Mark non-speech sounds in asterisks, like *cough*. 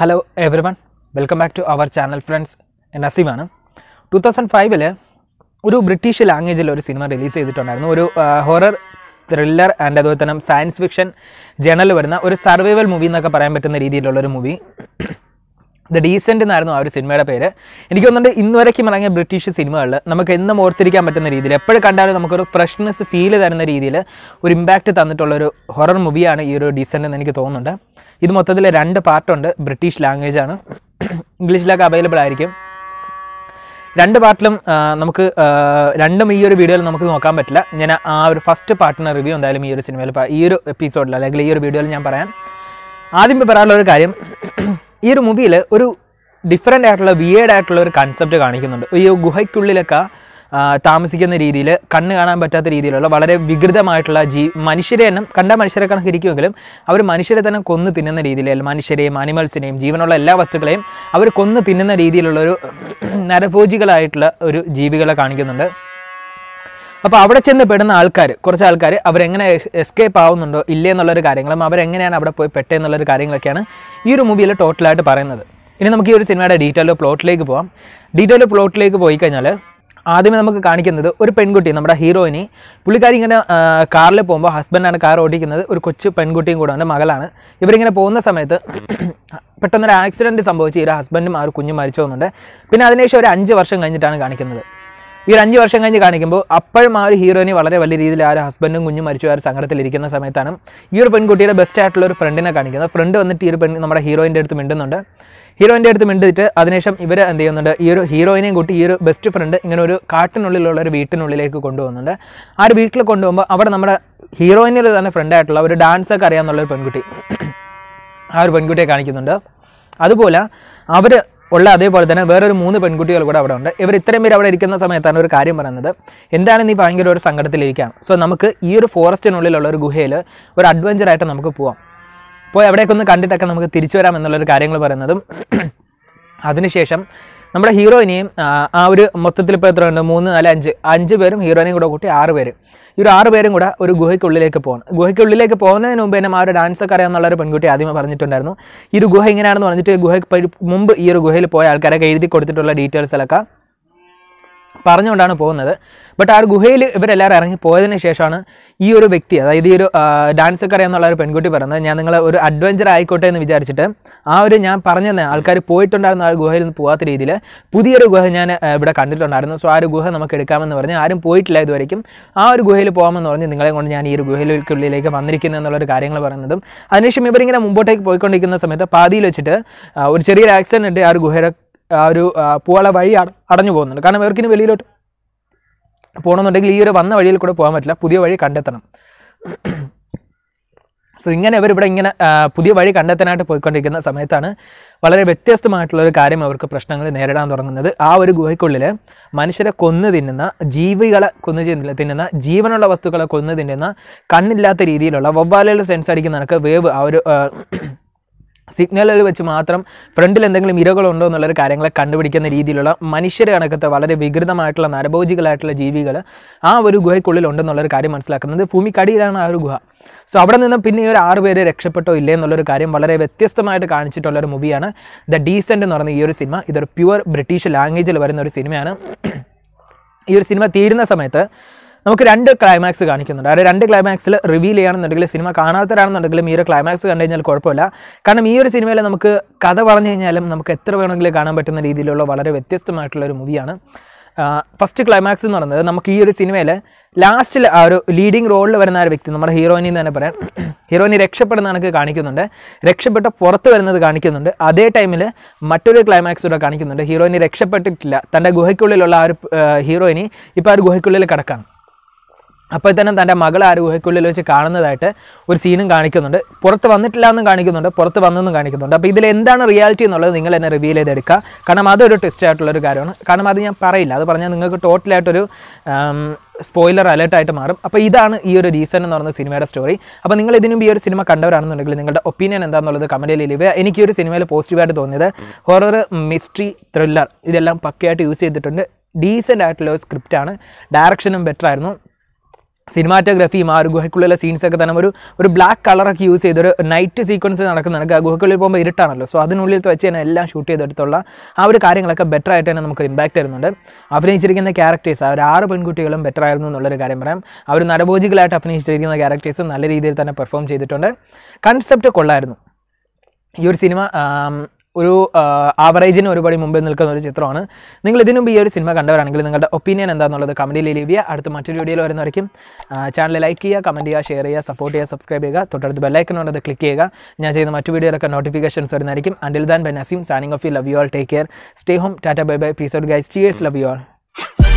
hello everyone welcome back to our channel friends നസീമാണ് two thousand ഫൈവിൽ ഒരു British ലാംഗ്വേജിൽ ഒരു സിനിമ റിലീസ് ചെയ്തിട്ടുണ്ടായിരുന്നു ഒരു ഹൊറർ ത്രില്ലർ ആൻഡ് അതുപോലെ തന്നെ സയൻസ് ഫിക്ഷൻ ജേണൽ വരുന്ന ഒരു സർവൈവൽ മൂവി എന്നൊക്കെ പറയാൻ പറ്റുന്ന രീതിയിലുള്ള ഒരു മൂവി ദ ഡീസെൻ്റ് എന്നായിരുന്നു ആ ഒരു സിനിമയുടെ പേര് എനിക്ക് തോന്നുന്നുണ്ട് വരയ്ക്കും ഇറങ്ങിയ ബ്രിട്ടീഷ് സിനിമകളിൽ നമുക്ക് എന്നും ഓർത്തിരിക്കാൻ പറ്റുന്ന രീതിയിൽ എപ്പോഴും കണ്ടാലും നമുക്കൊരു ഫ്രഷ്നെസ് ഫീൽ തരുന്ന രീതിയിൽ ഒരു ഇമ്പാക്റ്റ് തന്നിട്ടുള്ളൊരു ഹൊറർ മൂവിയാണ് ഈ ഒരു ഡീസെൻ്റ് എന്ന് എനിക്ക് തോന്നുന്നുണ്ട് ഇത് മൊത്തത്തിൽ രണ്ട് പാർട്ടുണ്ട് ബ്രിട്ടീഷ് ലാംഗ്വേജ് ആണ് ഇംഗ്ലീഷിലൊക്കെ അവൈലബിൾ ആയിരിക്കും രണ്ട് പാർട്ടിലും നമുക്ക് രണ്ടും ഈ ഒരു വീഡിയോയിൽ നമുക്ക് നോക്കാൻ പറ്റില്ല ഞാൻ ആ ഒരു ഫസ്റ്റ് പാർട്ടിന് റിവ്യൂ എന്തായാലും ഈ ഒരു സിനിമയിൽ ഈ ഒരു എപ്പിസോഡിൽ അല്ലെങ്കിൽ ഈ ഒരു വീഡിയോയിൽ ഞാൻ പറയാം ആദ്യം പറയാനുള്ള ഒരു കാര്യം ഈ ഒരു മൂവിയിൽ ഒരു ഡിഫറെൻ്റ് ആയിട്ടുള്ള വിയേഡ് ആയിട്ടുള്ള ഒരു കൺസെപ്റ്റ് കാണിക്കുന്നുണ്ട് ഈ ഗുഹയ്ക്കുള്ളിലൊക്കെ താമസിക്കുന്ന രീതിയിൽ കണ്ണ് കാണാൻ പറ്റാത്ത രീതിയിലുള്ള വളരെ വികൃതമായിട്ടുള്ള ജീ മനുഷ്യരെ തന്നെ കണ്ട മനുഷ്യരെ കണക്കിരിക്കുമെങ്കിലും അവർ മനുഷ്യരെ തന്നെ കൊന്നു തിന്നുന്ന രീതിയിൽ മനുഷ്യരെയും അനിമൽസിനെയും ജീവനുള്ള എല്ലാ വസ്തുക്കളെയും അവർ കൊന്നു തിന്നുന്ന രീതിയിലുള്ള ഒരു *clears throat* നരഭോജികളായിട്ടുള്ള ഒരു ജീവികളെ കാണിക്കുന്നുണ്ട് അപ്പോൾ അവിടെ ചെന്ന് പെടുന്ന ആൾക്കാർ കുറച്ച് ആൾക്കാർ അവരെങ്ങനെ എസ്കേപ്പ് ആവുന്നുണ്ടോ ഇല്ലേ എന്നുള്ളൊരു കാര്യങ്ങളും അവരെങ്ങനെയാണ് അവിടെ പോയി പെട്ടെന്നുള്ളൊരു കാര്യങ്ങളൊക്കെയാണ് ഈ ഒരു മൂവിയിൽ ടോട്ടലായിട്ട് പറയുന്നത് ഇനി നമുക്ക് ഈ ഒരു സിനിമയുടെ ഡീറ്റെയിൽ പ്ലോട്ടിലേക്ക് പോവാം ഡീറ്റെയിൽ പ്ലോട്ടിലേക്ക് പോയി കഴിഞ്ഞാൽ ആദ്യമേ നമുക്ക് കാണിക്കുന്നത് ഒരു പെൺകുട്ടി നമ്മുടെ ഹീറോയിനി പുള്ളിക്കാരി ഇങ്ങനെ കാറിൽ പോകുമ്പോൾ ഹസ്ബൻഡാണ് കാർ ഓടിക്കുന്നത് ഒരു കൊച്ചു പെൺകുട്ടിയും കൂടെ ഉണ്ട് മകളാണ് ഇവരിങ്ങനെ പോകുന്ന സമയത്ത് *clears throat* പെട്ടെന്നൊരു ആക്സിഡൻറ്റ് സംഭവിച്ച് ഈ ഹസ്ബൻഡും ആ ഒരു കുഞ്ഞും മരിച്ചു പോകുന്നുണ്ട് പിന്നെ അതിനുശേഷം ഒരു അഞ്ച് വർഷം കഴിഞ്ഞിട്ടാണ് കാണിക്കുന്നത് ഈ ഒരു അഞ്ച് വർഷം കഴിഞ്ഞ് കാണിക്കുമ്പോൾ അപ്പോഴും ആ ഒരു ഹീറോയിന് വളരെ വലിയ രീതിയിൽ ആ ഒരു ഹസ്ബൻഡും കുഞ്ഞും മരിച്ചു ആ ഒരു സങ്കടത്തിലിരിക്കുന്ന സമയത്താണ് ഈ ഒരു പെൺകുട്ടിയുടെ ബെസ്റ്റ് ആയിട്ടുള്ള ഒരു ഫ്രണ്ടിനെ കാണിക്കുന്നത് ഫ്രണ്ട് വന്നിട്ട് ഈ ഒരു പെൺ നമ്മുടെ ഹീറോയിൻ്റെ അടുത്ത് മിണ്ടുന്നുണ്ട് ഹീറോയിൻ്റെ അടുത്ത് മിണ്ടിട്ട് അതിനുശേഷം ഇവർ എന്ത് ചെയ്യുന്നുണ്ട് ഈ ഒരു ഹീറോയിനെയും കൂട്ടി ഈ ഒരു ബെസ്റ്റ് ഫ്രണ്ട് ഇങ്ങനെ ഒരു കാട്ടിനുള്ളിലുള്ള ഒരു വീട്ടിനുള്ളിലേക്ക് കൊണ്ടുപോകുന്നുണ്ട് ആ ഒരു വീട്ടിൽ കൊണ്ടുപോകുമ്പോൾ അവിടെ നമ്മുടെ ഹീറോയിനിൽ തന്നെ ഫ്രണ്ടായിട്ടുള്ള ഒരു ഡാൻസൊക്കെ അറിയാമെന്നുള്ളൊരു പെൺകുട്ടി ആ ഒരു പെൺകുട്ടിയെ കാണിക്കുന്നുണ്ട് അതുപോലെ അവർ ഉള്ള അതേപോലെ തന്നെ വേറൊരു മൂന്ന് പെൺകുട്ടികൾ കൂടെ അവിടെ ഉണ്ട് ഇവർ ഇത്രയും പേര് അവിടെ ഇരിക്കുന്ന സമയത്താണ് ഒരു കാര്യം പറയുന്നത് എന്താണ് നീ ഭയങ്കര ഒരു സങ്കടത്തിലിരിക്കുകയാണ് സോ നമുക്ക് ഈ ഒരു ഫോറസ്റ്റിനുള്ളിലുള്ള ഒരു ഗുഹയിൽ ഒരു അഡ്വഞ്ചറായിട്ട് നമുക്ക് പോവാം പോയി അവിടെയൊക്കെ ഒന്ന് കണ്ടിട്ടൊക്കെ നമുക്ക് തിരിച്ചു വരാം എന്നുള്ളൊരു കാര്യങ്ങൾ പറയുന്നതും അതിനുശേഷം നമ്മുടെ ഹീറോയിനെയും ആ ഒരു മൊത്തത്തിൽ ഇപ്പോൾ എത്ര ഉണ്ട് മൂന്ന് നാല് അഞ്ച് അഞ്ച് പേരും ഹീറോയിനെയും കൂടെ കൂട്ടി ആറ് പേര് ഈ ഒരു ആറ് പേരും കൂടെ ഒരു ഗുഹയ്ക്കുള്ളിലേക്ക് പോകണം ഗുഹയ്ക്കുള്ളിലേക്ക് പോകുന്നതിന് മുമ്പ് തന്നെ ആ ഒരു ഡാൻസ് ഒക്കെ അറിയാമെന്നുള്ള ഒരു പെൺകുട്ടി ആദ്യമേ പറഞ്ഞിട്ടുണ്ടായിരുന്നു ഈ ഒരു ഗുഹ എങ്ങനെയാണെന്ന് പറഞ്ഞിട്ട് ഗുഹയ്ക്ക് മുമ്പ് ഈ ഒരു ഗുഹയിൽ പോയ ആൾക്കാരൊക്കെ എഴുതി കൊടുത്തിട്ടുള്ള ഡീറ്റെയിൽസിലൊക്കെ പറഞ്ഞുകൊണ്ടാണ് പോകുന്നത് ബട്ട് ആ ഒരു ഗുഹയിൽ ഇവരെല്ലാവരും ഇറങ്ങി പോയതിന് ശേഷമാണ് ഈ ഒരു വ്യക്തി അതായത് ഈ ഒരു ഡാൻസ് ഒക്കെ അറിയാമെന്നുള്ള ഒരു പെൺകുട്ടി പറയുന്നത് ഞാൻ നിങ്ങൾ ഒരു അഡ്വഞ്ചർ ആയിക്കോട്ടെ എന്ന് വിചാരിച്ചിട്ട് ആ ഒരു ഞാൻ പറഞ്ഞു തന്നെ ആൾക്കാർ പോയിട്ടുണ്ടായിരുന്ന ആ ഗുഹയിൽ നിന്ന് പോകാത്ത രീതിയിൽ പുതിയൊരു ഗുഹ ഞാൻ ഇവിടെ കണ്ടിട്ടുണ്ടായിരുന്നു സോ ആ ഒരു ഗുഹ നമുക്ക് എടുക്കാമെന്ന് പറഞ്ഞ് ആരും പോയിട്ടില്ല ഇതുവരെയും ആ ഒരു ഗുഹയിൽ പോകാമെന്ന് പറഞ്ഞ് നിങ്ങളെ കൊണ്ട് ഞാൻ ഈ ഒരു ഗുഹയിലേക്കുള്ളിലേക്ക് വന്നിരിക്കുന്നു എന്നുള്ളൊരു കാര്യങ്ങൾ പറയുന്നതും അതിനുശേഷം ഇവരിങ്ങനെ മുമ്പോട്ടേക്ക് പോയിക്കൊണ്ടിരിക്കുന്ന സമയത്ത് പാതിയിൽ വെച്ചിട്ട് ഒരു ചെറിയൊരു ആക്സിഡൻറ്റ് ആ ഒരു ഗുഹയുടെ ആ ഒരു പോകാനുള്ള വഴി അടഞ്ഞു പോകുന്നുണ്ട് കാരണം ഇവർക്കിന് വെളിയിലോട്ട് പോകണമെന്നുണ്ടെങ്കിൽ ഈ ഒരു വന്ന വഴിയിൽ കൂടെ പോകാൻ പറ്റില്ല പുതിയ വഴി കണ്ടെത്തണം സോ *clears throat* ഇങ്ങനെ ഇവർ ഇവിടെ ഇങ്ങനെ പുതിയ വഴി കണ്ടെത്താനായിട്ട് പോയിക്കൊണ്ടിരിക്കുന്ന സമയത്താണ് വളരെ വ്യത്യസ്തമായിട്ടുള്ള ഒരു കാര്യം അവർക്ക് പ്രശ്നങ്ങൾ നേരിടാൻ തുടങ്ങുന്നത് ആ ഒരു ഗുഹയ്ക്കുള്ളിൽ മനുഷ്യരെ കൊന്നു തിന്നുന്ന ജീവികളെ കൊന്നു തിന്നുന്ന ജീവനുള്ള വസ്തുക്കളെ കൊന്നു തിന്നുന്ന കണ്ണില്ലാത്ത രീതിയിലുള്ള വവ്വാലുകൾ സെൻസ് അടിക്കുന്ന അടിക്കുന്നതൊക്കെ വേവ് ആ ഒരു സിഗ്നലിൽ വെച്ച് മാത്രം ഫ്രണ്ടിൽ എന്തെങ്കിലും ഇരകളുണ്ടോ എന്നുള്ളൊരു കാര്യങ്ങളെ കണ്ടുപിടിക്കുന്ന രീതിയിലുള്ള മനുഷ്യരെ കണക്കത്തെ വളരെ വികൃതമായിട്ടുള്ള നരഭോജികളായിട്ടുള്ള ജീവികൾ ആ ഒരു ഗുഹയ്ക്കുള്ളിൽ ഉണ്ടെന്നുള്ളൊരു കാര്യം മനസ്സിലാക്കുന്നത് ഭൂമിക്കടിയിലാണ് ആ ഒരു ഗുഹ സോ അവിടെ നിന്നും പിന്നെ ഒരു ആറ് പേര് രക്ഷപ്പെട്ടോ ഇല്ലേ എന്നുള്ളൊരു കാര്യം വളരെ വ്യത്യസ്തമായിട്ട് കാണിച്ചിട്ടുള്ള ഒരു മൂവിയാണ് ദ ഡീസെൻ്റ് എന്ന് പറയുന്ന ഈ ഒരു സിനിമ ഇതൊരു പ്യുവർ ബ്രിട്ടീഷ് ലാംഗ്വേജിൽ വരുന്ന ഒരു സിനിമയാണ് ഈ ഒരു സിനിമ തീരുന്ന സമയത്ത് നമുക്ക് രണ്ട് ക്ലൈമാക്സ് കാണിക്കുന്നുണ്ട് അതായത് രണ്ട് ക്ലൈമാക്സിൽ റിവീൽ ചെയ്യുകയാണെന്നുണ്ടെങ്കിൽ സിനിമ കാണാത്തവരാണെന്നുണ്ടെങ്കിലും ഈ ഒരു ക്ലൈമാക്സ് കണ്ടു കഴിഞ്ഞാൽ കുഴപ്പമില്ല കാരണം ഈ ഒരു സിനിമയിൽ നമുക്ക് കഥ പറഞ്ഞു കഴിഞ്ഞാലും നമുക്ക് എത്ര വേണമെങ്കിലും കാണാൻ പറ്റുന്ന രീതിയിലുള്ള വളരെ വ്യത്യസ്തമായിട്ടുള്ള ഒരു മൂവിയാണ് ഫസ്റ്റ് ക്ലൈമാക്സ് എന്ന് പറയുന്നത് നമുക്ക് ഈ ഒരു സിനിമയിൽ ലാസ്റ്റിൽ ആ ഒരു ലീഡിങ് റോളിൽ വരുന്ന ഒരു വ്യക്തി നമ്മുടെ ഹീറോയിനി എന്ന് തന്നെ പറയാം ഹീറോയിനി രക്ഷപ്പെടുന്നതാണ് കാണിക്കുന്നുണ്ട് രക്ഷപ്പെട്ട് പുറത്ത് വരുന്നത് കാണിക്കുന്നുണ്ട് അതേ ടൈമിൽ മറ്റൊരു ക്ലൈമാക്സ് കൂടെ കാണിക്കുന്നുണ്ട് ഹീറോയിനി രക്ഷപ്പെട്ടിട്ടില്ല തൻ്റെ ഗുഹയ്ക്കുള്ളിലുള്ള ആ ഒരു ഹീറോയിനി ഇപ്പോൾ ആ ഒരു ഗുഹയ്ക്കുള്ളിൽ കിടക്കാണ് അപ്പോൾ തന്നെ തൻ്റെ മകൾ ആ ഗുഹയ്ക്കുള്ളിൽ വെച്ച് കാണുന്നതായിട്ട് ഒരു സീനും കാണിക്കുന്നുണ്ട് പുറത്ത് വന്നിട്ടില്ല എന്നും കാണിക്കുന്നുണ്ട് പുറത്ത് വന്നെന്നും കാണിക്കുന്നുണ്ട് അപ്പോൾ ഇതിൽ എന്താണ് റിയാലിറ്റി എന്നുള്ളത് നിങ്ങൾ എന്നെ റിവീൽ ചെയ്തെടുക്കുക കാരണം അതൊരു ട്വിസ്റ്റ് ആയിട്ടുള്ളൊരു കാര്യമാണ് കാരണം അത് ഞാൻ പറയില്ല അത് പറഞ്ഞാൽ നിങ്ങൾക്ക് ടോട്ടലായിട്ടൊരു സ്പോയിലർ അലേർട്ടായിട്ട് മാറും അപ്പോൾ ഇതാണ് ഈ ഒരു റീസൺ എന്ന് പറയുന്ന സിനിമയുടെ സ്റ്റോറി അപ്പോൾ നിങ്ങൾ ഇതിനും ഈ ഒരു സിനിമ കണ്ടവരാണെന്നുണ്ടെങ്കിൽ നിങ്ങളുടെ ഒപ്പീനിയൻ എന്താണെന്നുള്ളത് കമൻറ്റിൽ ലീവ് എനിക്ക് ഒരു സിനിമയിൽ പോസിറ്റീവായിട്ട് തോന്നിയത് ഹൊറർ മിസ്റ്ററി ത്രില്ലർ ഇതെല്ലാം പക്കയായിട്ട് യൂസ് ചെയ്തിട്ടുണ്ട് ഡീസൻ്റ് ആയിട്ടുള്ള ഒരു സ്ക്രിപ്റ്റാണ് ഡയറക്ഷനും ബെറ്റർ ആയിരുന്നു സിനിമാറ്റോഗ്രഫിയും ആ ഒരു ഗുഹയ്ക്കുള്ളിലെ സീൻസൊക്കെ തന്നെ ഒരു ഒരു ബ്ലാക്ക് കളറൊക്കെ യൂസ് ചെയ്ത് ഒരു നൈറ്റ് സീക്വൻസ് നടക്കുന്നുണ്ട് ആ ഗുഹയ്ക്കുള്ളിൽ പോകുമ്പോൾ ഇരുട്ടാണല്ലോ സോ അതിനുള്ളിൽ വെച്ച് തന്നെ എല്ലാം ഷൂട്ട് ചെയ്തെടുത്തുള്ള ആ ഒരു കാര്യങ്ങളൊക്കെ ബെറ്റർ ആയിട്ട് തന്നെ നമുക്ക് ഇമ്പാക്റ്റ് തരുന്നുണ്ട് അഭിനയിച്ചിരിക്കുന്ന ക്യാരക്ടേഴ്സ് ആ ഒരു ആറ് പെൺകുട്ടികളും ബെറ്റർ ആയിരുന്നു എന്നുള്ളൊരു കാര്യം പറയാം അവർ നരഭോജികളായിട്ട് അഭിനയിച്ചിരിക്കുന്ന ക്യാരക്ടേഴ്സും നല്ല രീതിയിൽ തന്നെ പെർഫോം ചെയ്തിട്ടുണ്ട് കൺസെപ്റ്റ് കൊള്ളായിരുന്നു ഈ ഒരു സിനിമ ഒരു ആവറേജിന് ഒരുപടി മുമ്പിൽ നിൽക്കുന്ന ഒരു ചിത്രമാണ് നിങ്ങൾ ഇതിനു മുമ്പ് ഈ ഒരു സിനിമ കണ്ടവരാണെങ്കിൽ നിങ്ങളുടെ ഒപ്പീനിയൻ എന്താണെന്നുള്ളത് കമൻറ്റിൽ ലീവ് ചെയ്യുക അടുത്ത മറ്റൊരു വീഡിയോയിൽ വരുന്നവരേക്കും ചാനൽ ലൈക്ക് ചെയ്യുക കമൻറ്റ് ചെയ്യുക ഷെയർ ചെയ്യുക സപ്പോർട്ട് ചെയ്യുക സബ്സ്ക്രൈബ് ചെയ്യുക തൊട്ടടുത്ത് ഉള്ളത് ക്ലിക്ക് ചെയ്യുക ഞാൻ ചെയ്യുന്ന മറ്റു വീഡിയോയിലൊക്കെ നോട്ടിഫിക്കേഷൻസ് വരുന്നതായിരിക്കും until then bye Naseem signing off you love you all take care stay home tata bye bye peace out guys cheers love you all